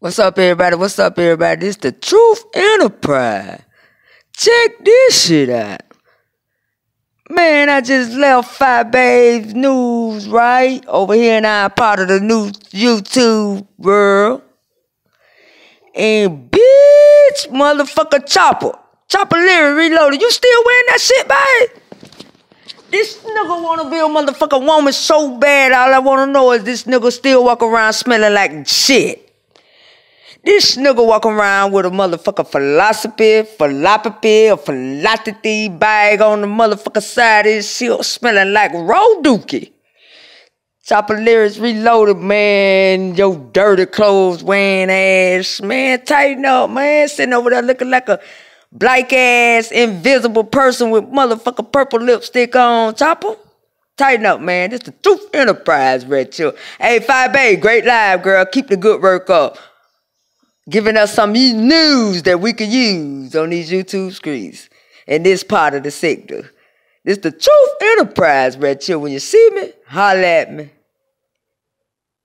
What's up, everybody? What's up, everybody? This the Truth Enterprise. Check this shit out. Man, I just left Five Babes News, right? Over here, and I'm part of the new YouTube world. And bitch, motherfucker Chopper. Chopper Larry Reloaded. You still wearing that shit, babe? This nigga wanna be a motherfucker woman so bad. All I wanna know is this nigga still walk around smelling like shit. This nigga walking around with a motherfucker philosophy, philopathy, a philosophy bag on the motherfucker side of his smelling like road dookie. Top of lyrics reloaded, man. Your dirty clothes wearing ass. Man, tighten up, man. Sitting over there looking like a black ass, invisible person with motherfucker purple lipstick on. Chopper, tighten up, man. This the truth enterprise, Red Chill. Hey, 5A, great live, girl. Keep the good work up giving us some news that we could use on these YouTube screens in this part of the sector. It's the Truth Enterprise, Red Chill. When you see me, holler at me.